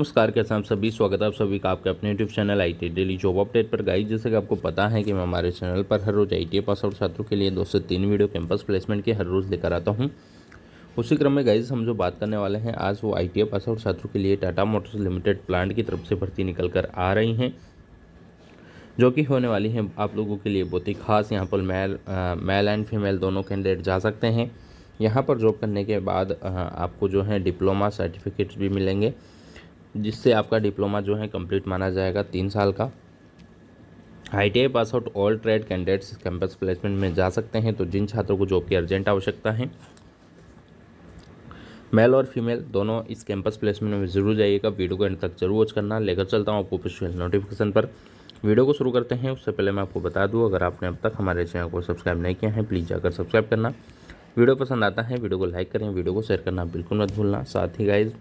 नमस्कार कैसे हम सभी स्वागत है आप सभी का आपके अपने YouTube channel I T daily job update पर गाइस जैसे कि आपको पता है कि मैं हमारे चैनल पर हर रोज़ आई टी पास आउट छात्रों के लिए दो से तीन वीडियो कैंपस प्लेसमेंट के हर रोज़ लेकर आता हूं उसी क्रम में गाइस हम जो बात करने वाले हैं आज वो आई टी पास आउट छात्रों के लिए टाटा मोटर्स लिमिटेड प्लांट की तरफ से भर्ती निकल कर आ रही हैं जो कि होने वाली हैं आप लोगों के लिए बहुत ही खास यहाँ पर मेल मेल एंड फीमेल दोनों कैंडिडेट जा सकते हैं यहाँ पर जॉब करने के बाद आपको जो है डिप्लोमा सर्टिफिकेट्स भी मिलेंगे जिससे आपका डिप्लोमा जो है कंप्लीट माना जाएगा तीन साल का I pass out all trade candidates campus placement में जा सकते हैं तो जिन छात्रों को जॉब की अर्जेंट आवश्यकता है मेल और फीमेल दोनों इस कैंपस प्लेसमेंट में जरूर जाइएगा वीडियो को एंड तक जरूर वॉच करना लेकर चलता हूँ आपको ऑफिशियल नोटिफिकेशन पर वीडियो को शुरू करते हैं उससे पहले मैं आपको बता दूँ अगर आपने अब तक हमारे चैनल को सब्सक्राइब नहीं किया है प्लीज़ जाकर सब्सक्राइब करना वीडियो पसंद आता है वीडियो को लाइक करें वीडियो को शेयर करना बिल्कुल मत भूलना साथ ही गाइज़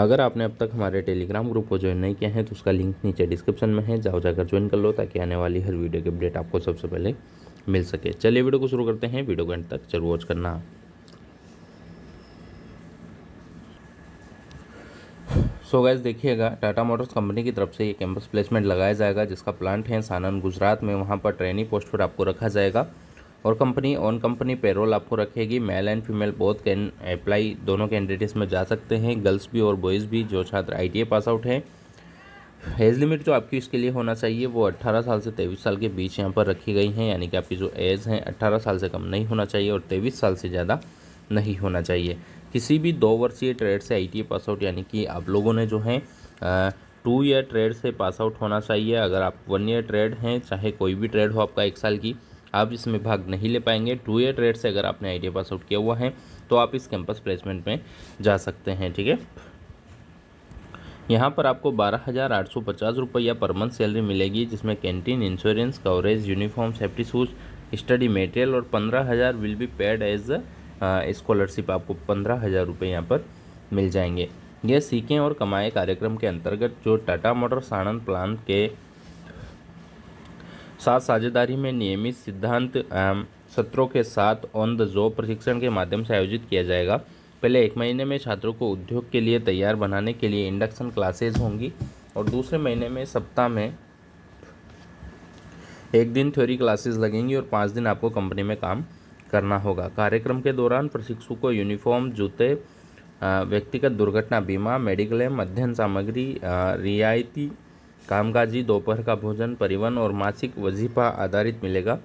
अगर आपने अब तक हमारे टेलीग्राम ग्रुप को ज्वाइन नहीं किया है तो उसका लिंक नीचे डिस्क्रिप्शन में है जाओ जाकर ज्वाइन कर लो ताकि आने वाली हर वीडियो की अपडेट आपको सबसे पहले मिल सके चलिए वीडियो को शुरू करते हैं वीडियो कंट तक जरूर वॉच करना सो गैस देखिएगा टाटा मोटर्स कंपनी की तरफ से ये कैंपस प्लेसमेंट लगाया जाएगा जिसका प्लांट है सानंद गुजरात में वहाँ पर ट्रेनिंग पोस्ट पर आपको रखा जाएगा और कंपनी ऑन कंपनी पेरोल आपको रखेगी male and female both can apply दोनों कैंडिडेट्स में जा सकते हैं गर्ल्स भी और बॉयज़ भी जो छात्र आई पास आउट हैं एज लिमिट जो आपकी इसके लिए होना चाहिए वो 18 साल से 23 साल के बीच यहाँ पर रखी गई हैं यानी कि आपकी जो एज हैं 18 साल से कम नहीं होना चाहिए और 23 साल से ज़्यादा नहीं होना चाहिए किसी भी दो वर्षीय ट्रेड से आई पास आउट यानी कि आप लोगों ने जो है टू ईयर ट्रेड से पास आउट होना चाहिए अगर आप वन ईयर ट्रेड हैं चाहे कोई भी ट्रेड हो आपका एक साल की आप इसमें भाग नहीं ले पाएंगे टू ईयर ट्रेड से अगर आपने आई पास आउट किया हुआ है तो आप इस कैंपस प्लेसमेंट में जा सकते हैं ठीक है यहाँ पर आपको बारह हज़ार आठ सौ पचास रुपया पर मंथ सैलरी मिलेगी जिसमें canteen insurance coverage uniform safety shoes study material और पंद्रह हज़ार will be paid as scholarship आपको पंद्रह हज़ार रुपये यहाँ पर मिल जाएंगे यह सीखें और कमाएँ कार्यक्रम के अंतर्गत जो टाटा मोटर्स आनंद प्लान के साथ साझेदारी में नियमित सिद्धांत सत्रों के साथ ऑन द जॉब प्रशिक्षण के माध्यम से आयोजित किया जाएगा पहले एक महीने में छात्रों को उद्योग के लिए तैयार बनाने के लिए इंडक्शन क्लासेज होंगी और दूसरे महीने में सप्ताह में एक दिन थ्योरी क्लासेस लगेंगी और पाँच दिन आपको कंपनी में काम करना होगा कार्यक्रम के दौरान प्रशिक्षु को यूनिफॉर्म जूते व्यक्तिगत दुर्घटना बीमा मेडिक्लेम अध्ययन सामग्री रियायती कामकाजी दोपहर का भोजन परिवहन और मासिक वजीफा आधारित मिलेगा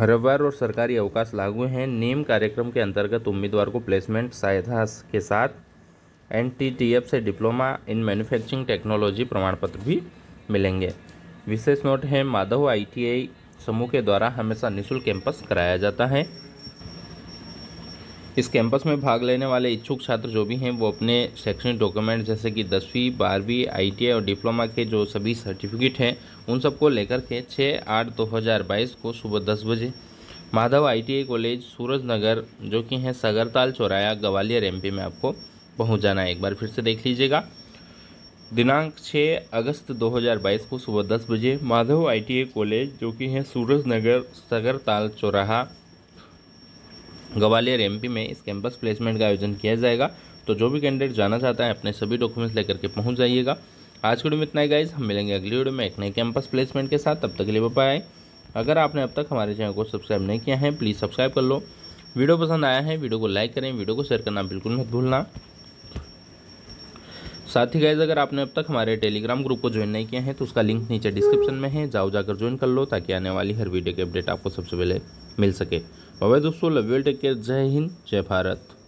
रविवार और सरकारी अवकाश लागू हैं नियम कार्यक्रम के अंतर्गत उम्मीदवार को प्लेसमेंट सहायता के साथ एन से डिप्लोमा इन मैन्युफैक्चरिंग टेक्नोलॉजी प्रमाण पत्र भी मिलेंगे विशेष नोट है माधव आईटीआई समूह के द्वारा हमेशा निःशुल्क कैंपस कराया जाता है इस कैंपस में भाग लेने वाले इच्छुक छात्र जो भी हैं वो अपने शैक्षणिक डॉक्यूमेंट जैसे कि दसवीं बारहवीं आई और डिप्लोमा के जो सभी सर्टिफिकेट हैं उन सबको लेकर के छः आठ दो हज़ार बाईस को सुबह दस बजे माधव आईटीआई कॉलेज सूरज नगर जो कि है सगरताल चौराया ग्वालियर एमपी में आपको पहुँच जाना है एक बार फिर से देख लीजिएगा दिनांक 6 अगस्त 2022 को सुबह 10 बजे माधव आईटीए कॉलेज जो कि है सूरज नगर सगरताल चौराहा ग्वालियर एमपी में इस कैंपस प्लेसमेंट का आयोजन किया जाएगा तो जो भी कैंडिडेट जाना चाहता है अपने सभी डॉक्यूमेंट्स लेकर के पहुँच जाइएगा आज के वीडियो में इतना ही गाइज हम मिलेंगे अगली वीडियो में एक नए कैंपस प्लेसमेंट के साथ तब तक लिए बाय अगर आपने अब तक हमारे चैनल को सब्सक्राइब नहीं किया है प्लीज़ सब्सक्राइब कर लो वीडियो पसंद आया है वीडियो को लाइक करें वीडियो को शेयर करना बिल्कुल मत भूलना साथ ही गाइज़ अगर आपने अब तक हमारे टेलीग्राम ग्रुप को ज्वाइन नहीं किया है तो उसका लिंक नीचे डिस्क्रिप्शन में है जाओ जाकर ज्वाइन कर लो ताकि आने वाली हर वीडियो की अपडेट आपको सबसे पहले मिल सके भाई दोस्तों लव यू टेक केयर जय हिंद जय भारत